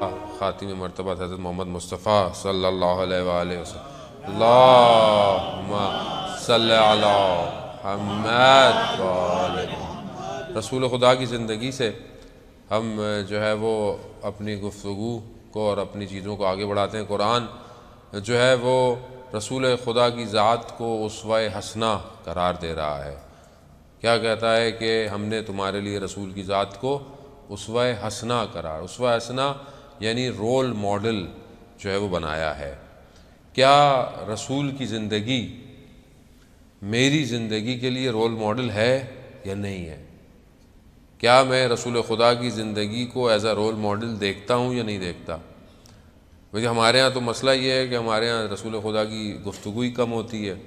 हाँ, ख़ातिम मरतबा हज़रत मोहम्मद मुस्तफ़ा सल्ला रसूल खुदा की ज़िंदगी से हम जो है वो अपनी गुफ्तु को और अपनी चीज़ों को आगे बढ़ाते हैं कुरान जो है वो रसूल खुदा की ज़ात को उसवा हसना करार दे रहा है क्या कहता है कि हमने तुम्हारे लिए रसूल की ज़ात को उसवा हसना करार उसवा हसना यानी रोल मॉडल जो है वो बनाया है क्या रसूल की ज़िंदगी मेरी ज़िंदगी के लिए रोल मॉडल है या नहीं है क्या मैं रसूल खुदा की ज़िंदगी को एज आ रोल मॉडल देखता हूँ या नहीं देखता क्योंकि हमारे यहाँ तो मसला ये है कि हमारे यहाँ रसूल खुदा की गुफ्तु ही कम होती है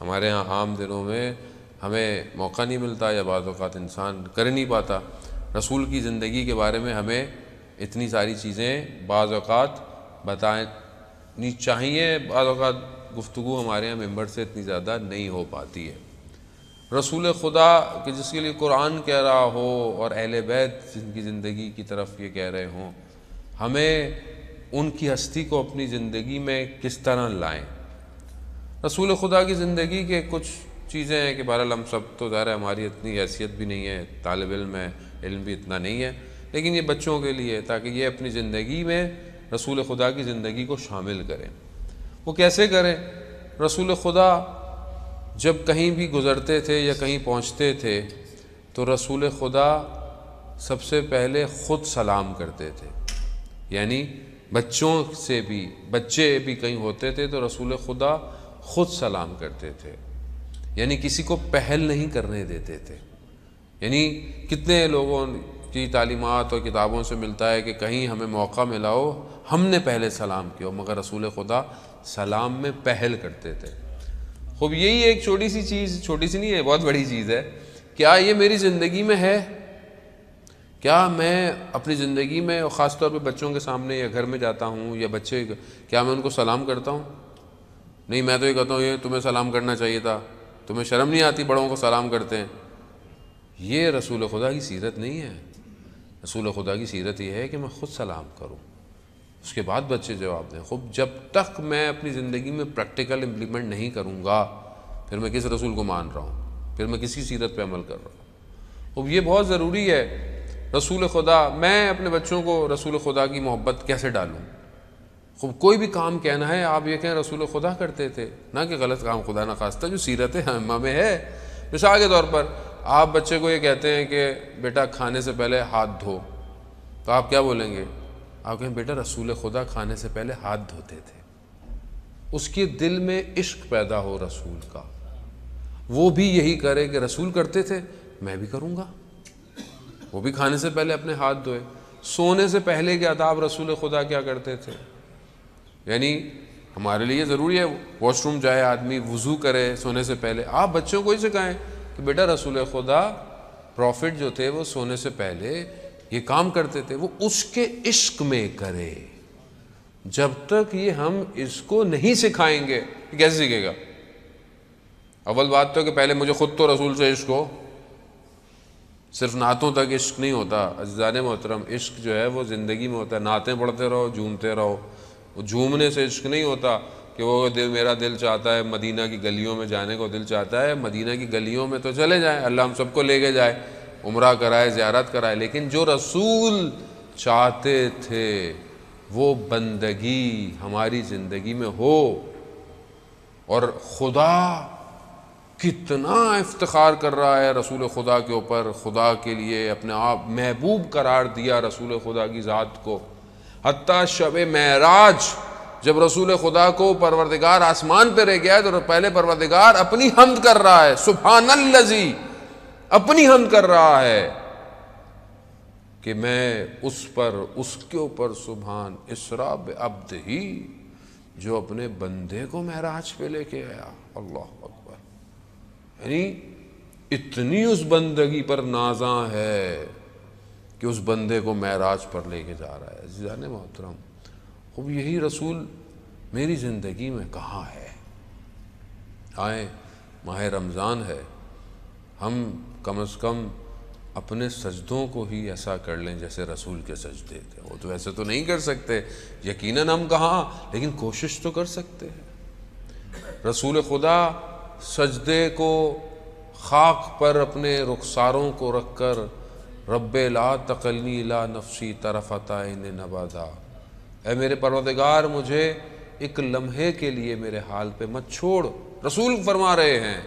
हमारे यहाँ आम दिनों में हमें मौका नहीं मिलता या बाद इंसान कर नहीं पाता रसूल की ज़िंदगी के बारे में हमें इतनी सारी चीज़ें बाज़ात बतानी चाहिए बाज़ात गुफ्तु हमारे यहाँ मेम्बर से इतनी ज़्यादा नहीं हो पाती है रसूल खुदा कि जिसके लिए कुरान कह रहा हो और अहल बैत जिनकी ज़िंदगी की तरफ ये कह रहे हों हमें उनकी हस्ती को अपनी ज़िंदगी में किस तरह लाएं रसूल खुदा की ज़िंदगी के कुछ चीज़ें हैं कि बहरहाल हम सब तो ज़ाहिर हमारी इतनी हैसियत भी नहीं है तालब इल्म है इल्म भी इतना नहीं है लेकिन ये बच्चों के लिए ताकि ये अपनी ज़िंदगी में रसूल खुदा की ज़िंदगी को शामिल करें वो कैसे करें रसूल खुदा जब कहीं भी गुज़रते थे या कहीं पहुँचते थे तो रसूल खुदा सबसे पहले ख़ुद सलाम करते थे यानी बच्चों से भी बच्चे भी कहीं होते थे तो रसूल खुदा ख़ुद सलाम करते थे यानी किसी को पहल नहीं करने देते थे यानी कितने लोगों की तालीमत और किताबों से मिलता है कि कहीं हमें मौका मिला हो हमने पहले सलाम किया मगर रसूल खुदा सलाम में पहल करते थे खूब यही एक छोटी सी चीज़ छोटी सी नहीं है बहुत बड़ी चीज़ है क्या ये मेरी ज़िंदगी में है क्या मैं अपनी ज़िंदगी में और ख़ास तौर पर बच्चों के सामने या घर में जाता हूँ या बच्चे क्या मैं उनको सलाम करता हूँ नहीं मैं तो ये कहता हूँ ये तुम्हें सलाम करना चाहिए था तुम्हें शर्म नहीं आती बड़ों को सलाम करते हैं ये रसूल खुदा की सीरत नहीं है रसूल खुदा की सीरत यह है कि मैं ख़ुद सलाम करूँ उसके बाद बच्चे जवाब दें खूब जब तक मैं अपनी ज़िंदगी में प्रैक्टिकल इम्प्लीमेंट नहीं करूँगा फिर मैं किस रसूल को मान रहा हूँ फिर मैं किसी सीरत पर अमल कर रहा हूँ अब ये बहुत ज़रूरी है रसूल खुदा मैं अपने बच्चों को रसूल खुदा की मोहब्बत कैसे डालूँ खूब कोई भी काम कहना है आप ये कहें रसूल खुदा करते थे ना कि गलत काम खुदा ना खास्ता जो सीरत है में है मिसाल के तौर पर आप बच्चे को ये कहते हैं कि बेटा खाने से पहले हाथ धो तो आप क्या बोलेंगे आप कहें बेटा रसूल खुदा खाने से पहले हाथ धोते थे उसके दिल में इश्क पैदा हो रसूल का वो भी यही करे कि रसूल करते थे मैं भी करूँगा वो भी खाने से पहले अपने हाथ धोए सोने से पहले के आदाब रसूल खुदा क्या करते थे यानी हमारे लिए ज़रूरी है वॉशरूम जाए आदमी वज़ू करे सोने से पहले आप बच्चों को ही सिखाएं कि बेटा रसूल खुदा प्रॉफिट जो थे वो सोने से पहले ये काम करते थे वो उसके इश्क में करे जब तक ये हम इसको नहीं सिखाएंगे कैसे सीखेगा अव्वल बात तो कि पहले मुझे खुद तो रसूल से इश्क हो सिर्फ नातों तक इश्क नहीं होता अजान मोहतरम इश्क जो है वो ज़िंदगी में होता है नातें पढ़ते रहो झूमते रहो वो झूमने से इश्क नहीं होता कि वो दिल मेरा दिल चाहता है मदीना की गलियों में जाने को दिल चाहता है मदीना की गलियों में तो चले जाए अल्लाह हम सबको लेके जाए उम्र कराए ज्यारत कराए लेकिन जो रसूल चाहते थे वो बंदगी हमारी ज़िंदगी में हो और खुदा कितना इफ्तार कर रहा है रसूल खुदा के ऊपर खुदा के लिए अपने आप महबूब करार दिया रसूल खुदा की ज़ात को हती शब महराज जब रसूल खुदा को परवरदिगार आसमान पर रह गया है तो पहले परवरदिगार अपनी हमद कर रहा है सुबहान लजी अपनी हमद कर रहा है कि मैं उस पर उसके ऊपर सुबहान इसराब अब्द ही जो अपने बंदे को महराज पे लेके आया अल्लाह अकबर यानी इतनी उस बंदगी पर नाजा है कि उस बंदे को महराज पर लेके जा रहा है जाने मोहतरम अब यही रसूल मेरी ज़िंदगी में कहाँ है आए माह रमज़ान है हम कम अज़ कम अपने सजदों को ही ऐसा कर लें जैसे रसूल के सजदे थे वो तो ऐसे तो नहीं कर सकते यकीनन हम कहाँ लेकिन कोशिश तो कर सकते हैं रसूल खुदा सजदे को खाक पर अपने रुखसारों को रख कर ला तकलनी ला नफसी तरफ़ता नबादा ए मेरे परवदगार मुझे एक लम्हे के लिए मेरे हाल पे मत छोड़ रसूल फरमा रहे हैं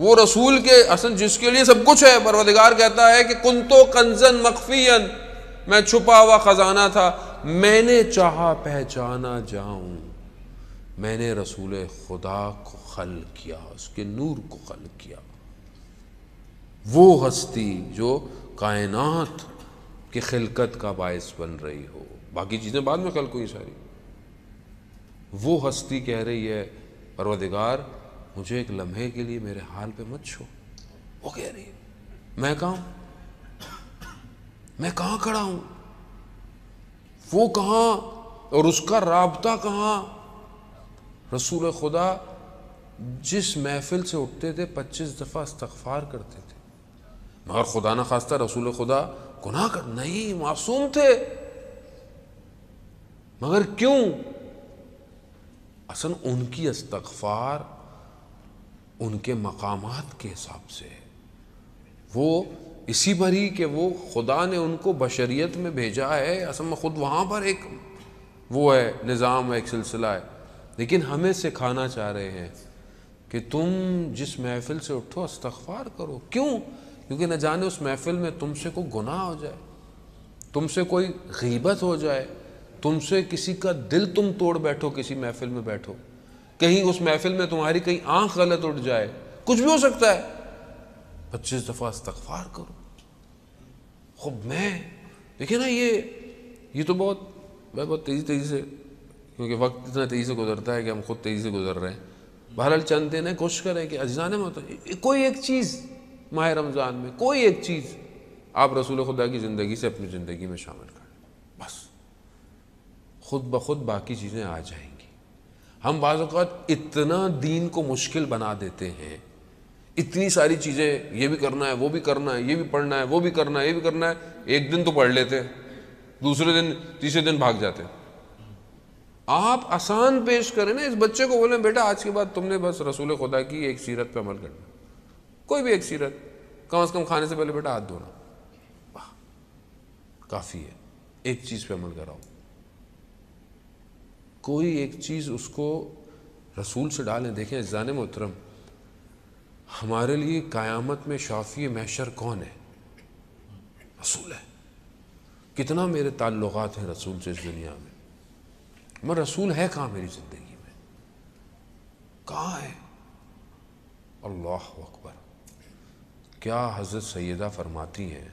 वो रसूल के असल जिसके लिए सब कुछ है परवदगार कहता है कि कुंतो कंजन मखफियन मैं छुपा हुआ खजाना था मैंने चाहा पहचाना जाऊं मैंने रसूल खुदा को खल किया उसके नूर को खल किया वो हस्ती जो कायनात की खिलकत का बायस बन रही हो बाकी चीज़ें बाद में कल हुई सारी वो हस्ती कह रही है परवदिगार मुझे एक लम्हे के लिए मेरे हाल पे मत छो वो कह रही है मैं कहा मैं कहाँ खड़ा हूं वो कहां और उसका रबता कहा रसूल खुदा जिस महफिल से उठते थे पच्चीस दफ़ा इस्तफ़ार करते थे मगर खुदा न खास्ता रसूल खुदा गुनाह कर नहीं मासूम थे मगर क्यों असल उनकी इस्तफार उनके मकाम के हिसाब से है वो इसी भरी ही कि वो खुदा ने उनको बशरीत में भेजा है असल में ख़ुद वहाँ पर एक वो है निज़ाम है एक सिलसिला है लेकिन हमें सिखाना चाह रहे हैं कि तुम जिस महफिल से उठो इस्तफार करो क्यों क्योंकि न जाने उस महफिल में तुमसे कोई गुनाह हो जाए तुमसे कोई गीबत हो जाए तुमसे किसी का दिल तुम तोड़ बैठो किसी महफिल में बैठो कहीं उस महफिल में तुम्हारी कहीं आंख गलत उठ जाए कुछ भी हो सकता है पच्चीस दफ़ा इस्तफार करो खूब मैं देखिए ना ये ये तो बहुत मैं बहुत तेज़ी तेज़ी से क्योंकि वक्त इतना तेज़ी से गुजरता है कि हम खुद तेज़ी से गुजर रहे हैं बहरहाल चंद दिन है कोशिश करें कि अजान में होता है कोई एक चीज़ माह रमज़ान में कोई एक चीज़ आप रसूल खुदा की ज़िंदगी से अपनी ज़िंदगी में शामिल करें खुद ब खुद बाकी चीज़ें आ जाएंगी हम बाज़ात इतना दीन को मुश्किल बना देते हैं इतनी सारी चीज़ें ये भी करना है वो भी करना है ये भी पढ़ना है वो भी करना है ये भी करना है एक दिन तो पढ़ लेते हैं दूसरे दिन तीसरे दिन भाग जाते हैं आप आसान पेश करें ना इस बच्चे को बोले बेटा आज के बाद तुमने बस रसूल खुदा की एक सीरत पर अमल करना कोई भी एक सीरत कम अज़ कम खाने से पहले बेटा हाथ धोना वाह काफ़ी है एक चीज़ पे अमल कराओ कोई एक चीज़ उसको रसूल से डालें देखें जान मोहतरम हमारे लिए क़यामत में शाफी मैशर कौन है रसूल है कितना मेरे ताल्लुक़ हैं रसूल से इस दुनिया में मगर रसूल है कहाँ मेरी ज़िंदगी में कहाँ है अल्लाह अकबर क्या हज़रत सैदा फरमाती हैं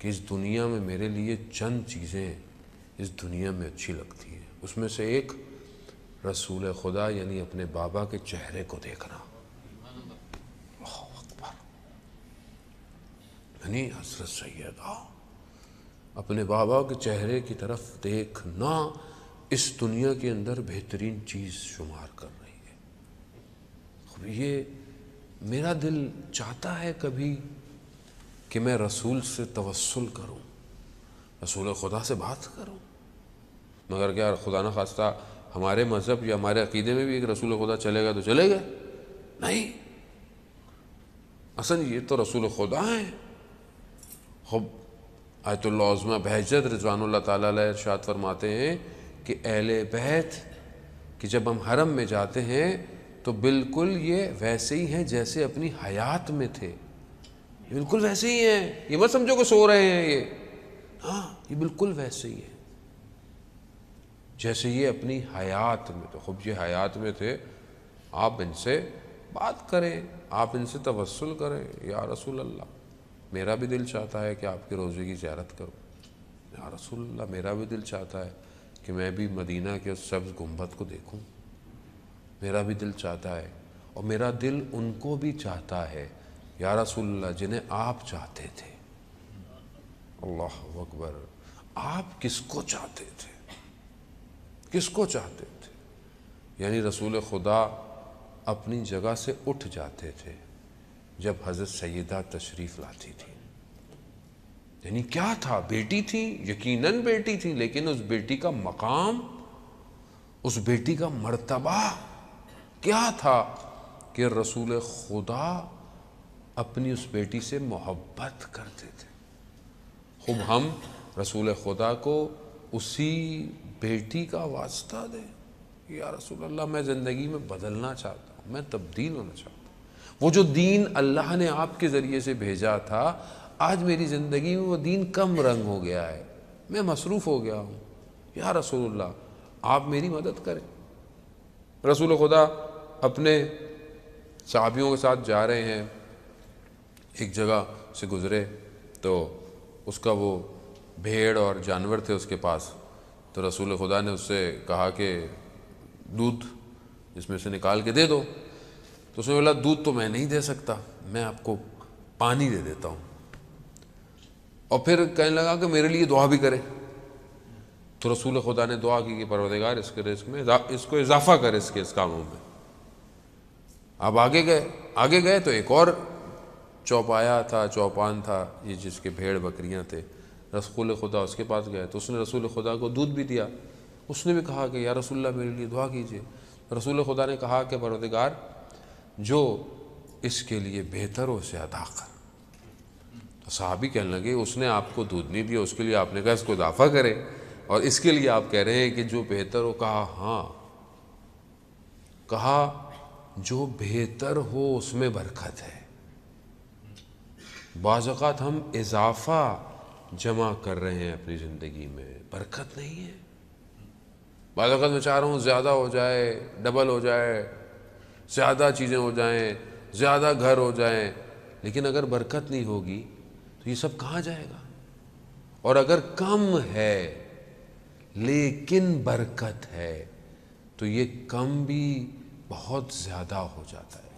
कि इस दुनिया में मेरे लिए चंद चीज़ें इस दुनिया में अच्छी लगती हैं उसमें से एक रसूल खुदा यानी अपने बाबा के चेहरे को देखना यानी हसरत सैदा अपने बाबा के चेहरे की तरफ देखना इस दुनिया के अंदर बेहतरीन चीज़ शुमार कर रही है अब ये मेरा दिल चाहता है कभी कि मैं रसूल से तवसल करूं रसूल खुदा से बात करूं मगर क्या खुदा न खास्ता हमारे मज़हब या हमारे अकीदे में भी एक रसूल खुदा चलेगा तो चले गए नहीं असन ये तो रसूल खुदा हैं खुब आयतुल्लाज़मा बहजत रजवान तरशात फरमाते हैं कि अहल बैत कि जब हम हरम में जाते हैं तो बिल्कुल ये वैसे ही हैं जैसे अपनी हयात में थे बिल्कुल वैसे ही हैं ये मत समझो कि सो रहे हैं ये हाँ ये बिल्कुल वैसे ही है जैसे ये अपनी हयात में तो खूब ये हयात में थे आप इनसे बात करें आप इनसे तवसल करें या रसूल अल्लाह मेरा भी दिल चाहता है कि आपके रोज़े की ज्यारत करूँ या रसूल अल्लाह मेरा भी दिल चाहता है कि मैं भी मदीना के उस सब्ज़ गुम्बद को देखूँ मेरा भी दिल चाहता है और मेरा दिल उनको भी चाहता है या रसोल्ला जिन्हें आप चाहते थे अल्लाह अकबर आप किसको चाहते थे किसको चाहते थे यानी रसूल खुदा अपनी जगह से उठ जाते थे जब हज़रत सैदा तशरीफ़ लाती थी यानी क्या था बेटी थी यकीनन बेटी थी लेकिन उस बेटी का मकाम उस बेटी का मर्तबा क्या था कि रसूल खुदा अपनी उस बेटी से मोहब्बत करते थे खूब हम रसूल खुदा को उसी बेटी का वास्ता दे या रसूल अल्लाह मैं ज़िंदगी में बदलना चाहता हूँ मैं तब्दील होना चाहता हूँ वो जो दीन अल्लाह ने आपके ज़रिए से भेजा था आज मेरी ज़िंदगी में वो दीन कम रंग हो गया है मैं मसरूफ़ हो गया हूँ या रसूल आप मेरी मदद करें रसूल खुदा अपने साबियों के साथ जा रहे हैं एक जगह से गुज़रे तो उसका वो भेड़ और जानवर थे उसके पास तो रसूल खुदा ने उससे कहा कि दूध इसमें से निकाल के दे दो तो उसने बोला दूध तो मैं नहीं दे सकता मैं आपको पानी दे देता हूँ और फिर कहने लगा कि मेरे लिए दुआ भी करे तो रसूल खुदा ने दुआ की कि परवदगार इसके रिस्क में इसको इजाफा करे इसके इस कामों में अब आगे गए आगे गए तो एक और चौपाया था चौपान था ये जिसके भेड़ बकरियाँ थे रसूल खुदा उसके पास गए तो उसने रसूल खुदा को दूध भी दिया उसने भी कहा कि या रसुल्ला मेरे लिए दुआ कीजिए रसूल खुदा ने कहा कि परदगार जो इसके लिए बेहतर हो उसे अदा कर तो साहबी कहने लगे उसने आपको दूध नहीं दिया उसके लिए आपने कहा इसको इजाफा करें और इसके लिए आप कह रहे हैं कि जो बेहतर हो कहा हाँ कहा जो बेहतर हो उसमें बरकत है बाज़ात हम इजाफा जमा कर रहे हैं अपनी ज़िंदगी में बरकत नहीं है बाज़त तो मैं चाह रहा हूँ ज़्यादा हो जाए डबल हो जाए ज़्यादा चीज़ें हो जाएं ज़्यादा घर हो जाएं लेकिन अगर बरकत नहीं होगी तो ये सब कहाँ जाएगा और अगर कम है लेकिन बरकत है तो ये कम भी बहुत ज़्यादा हो जाता है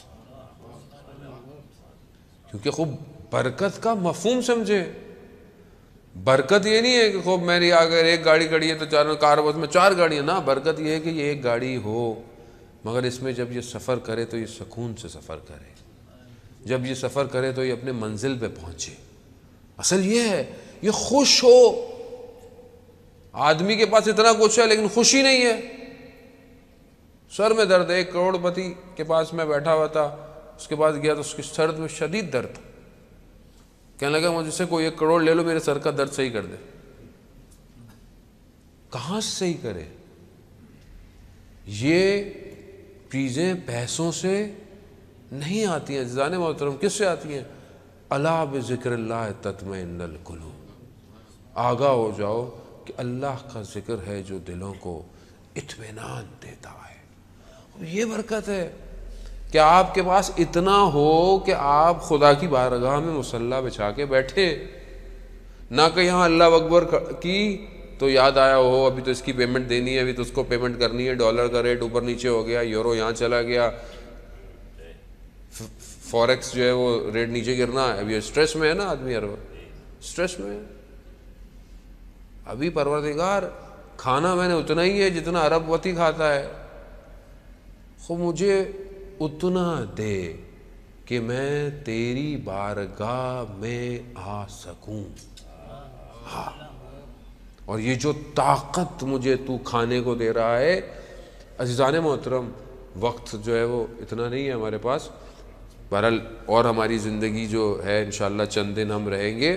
क्योंकि खूब बरकत का मफहम समझे बरकत ये नहीं है कि खूब मेरी अगर एक गाड़ी खड़ी है तो चार कार में चार गाड़ियाँ ना बरकत ये है कि ये एक गाड़ी हो मगर इसमें जब ये सफ़र करे तो ये सुकून से सफ़र करे जब ये सफ़र करे तो ये अपने मंजिल पे पहुँचे असल ये है ये खुश हो आदमी के पास इतना कुछ है लेकिन खुशी नहीं है सर में दर्द है एक करोड़पति के पास मैं बैठा हुआ था उसके पास गया तो उसके सर्द में शदीद दर्द था कहने लगा मुझसे कोई एक करोड़ ले लो मेरे सर का दर्द सही कर दे कहा सही करे ये चीज़ें पैसों से नहीं आती हैं जान मोहतरम किस से आती हैं अला बिक्र तत्म कुलू आगा हो जाओ कि अल्लाह का जिक्र है जो दिलों को इतमान देता है ये बरकत है कि आपके पास इतना हो कि आप खुदा की बारगाह में मुसल्ला बिछा के बैठे ना कि यहाँ अल्लाह अकबर की तो याद आया हो अभी तो इसकी पेमेंट देनी है अभी तो उसको पेमेंट करनी है डॉलर का रेट ऊपर नीचे हो गया यूरो यहाँ चला गया फॉरेक्स जो है वो रेट नीचे गिरना है अभी स्ट्रेस में है ना आदमी अरब स्ट्रेस में अभी परवरदिगार खाना मैंने उतना ही है जितना अरबवती खाता है तो मुझे उतना दे कि मैं तेरी बारगाह में आ सकूं हाँ और ये जो ताकत मुझे तू खाने को दे रहा है अजीज़ान मोहतरम वक्त जो है वो इतना नहीं है हमारे पास बहरहाल और हमारी ज़िंदगी जो है इन चंद दिन हम रहेंगे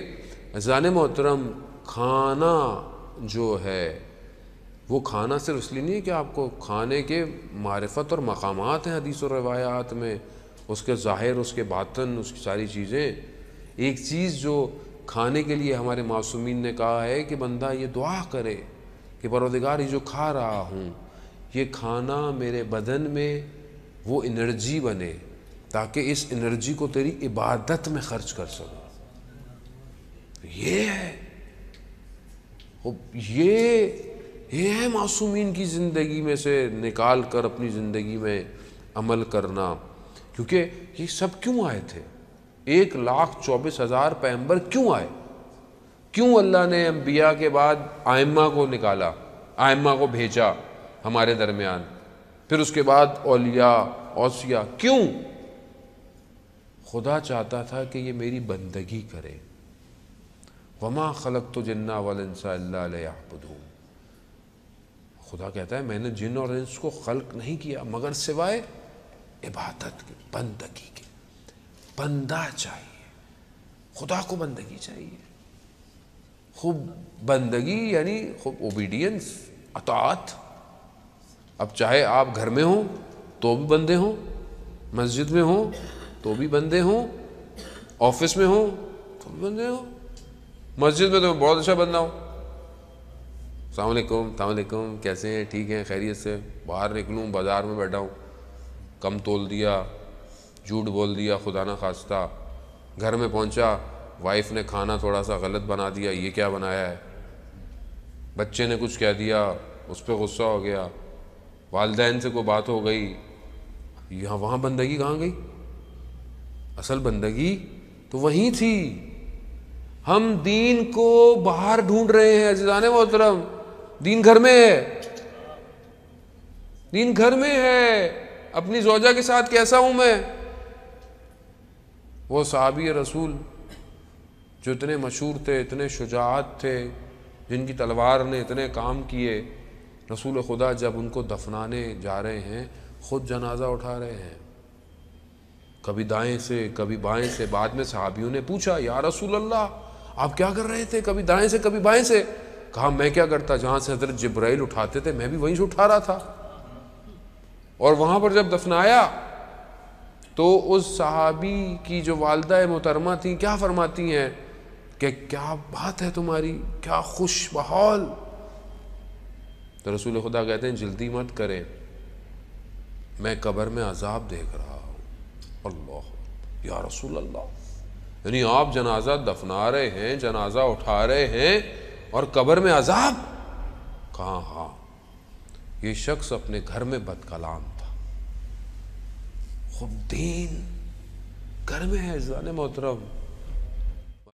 अजान मोहतरम खाना जो है वो खाना सिर्फ इसलिए नहीं है कि आपको खाने के मारफत और मकाम हैं हदीस और रवायात में उसके ज़ाहिर उसके बातन उसकी सारी चीज़ें एक चीज़ जो खाने के लिए हमारे मासूमिन ने कहा है कि बंदा ये दुआ करे कि परवदिगार ये जो खा रहा हूँ ये खाना मेरे बदन में वो इनर्जी बने ताकि इस एनर्जी को तेरी इबादत में खर्च कर सको ये है ये ये है मासूमीन की ज़िंदगी में से निकाल कर अपनी ज़िंदगी में अमल करना क्योंकि ये सब क्यों आए थे एक लाख चौबीस हज़ार पैम्बर क्यों आए क्यों अल्लाह ने अम्बिया के बाद आयमा को निकाला आयमा को भेजा हमारे दरमियान फिर उसके बाद ओलिया ओसिया क्यों खुदा चाहता था कि ये मेरी बंदगी करे वमा खलक तो जन्ना वालसा बदूम खुदा कहता है मैंने जिन और इंस को खल्क नहीं किया मगर सिवाय इबादत के बंदगी के बंदा चाहिए खुदा को बंदगी चाहिए खूब बंदगी यानी खूब ओबीडियंस अतात अब चाहे आप घर में हों तो भी बंदे हों मस्जिद में हों तो भी बंदे हों ऑफिस में हों तो भी बंदे हों मस्जिद में तो बहुत अच्छा बंदा हूँ सलामकुम तमकुम कैसे हैं ठीक हैं खैरियत से बाहर निकलूँ बाज़ार में बैठा हूँ कम तोल दिया झूठ बोल दिया खुदा ना खास्ता घर में पहुँचा वाइफ ने खाना थोड़ा सा गलत बना दिया ये क्या बनाया है बच्चे ने कुछ कह दिया उस पर गुस्सा हो गया वालदेन से कोई बात हो गई यहाँ वहाँ बंदगी कहाँ गई असल बंदगी तो वहीं थी हम दीन को बाहर ढूंढ रहे हैं अजान मोहतरम दीन घर में है दीन घर में है अपनी जोजा के साथ कैसा हूं मैं वो सहाबी रसूल जो इतने मशहूर थे इतने शुजात थे जिनकी तलवार ने इतने काम किए रसूल खुदा जब उनको दफनाने जा रहे हैं खुद जनाजा उठा रहे हैं कभी दाएं से कभी बाएं से बाद में सहाबियों ने पूछा या रसूल अल्लाह आप क्या कर रहे थे कभी दाएं से कभी बाएं से कहा मैं क्या करता जहां से हजरत जब्राइल उठाते थे मैं भी वहीं से उठा रहा था और वहां पर जब दफनाया तो उस सहाबी की जो वालदा मोहतरमा थी क्या फरमाती हैं कि क्या बात है तुम्हारी क्या खुश बहाल तो रसूल खुदा कहते हैं जल्दी मत करें मैं कबर में अजाब देख रहा हूं अल्लाह या रसूल अल्लाह यानी आप जनाजा दफना रहे हैं जनाजा उठा रहे हैं और कबर में अजाब कहा हां ये शख्स अपने घर में बदकलाम था खुद दीन घर में है जान मोहतरम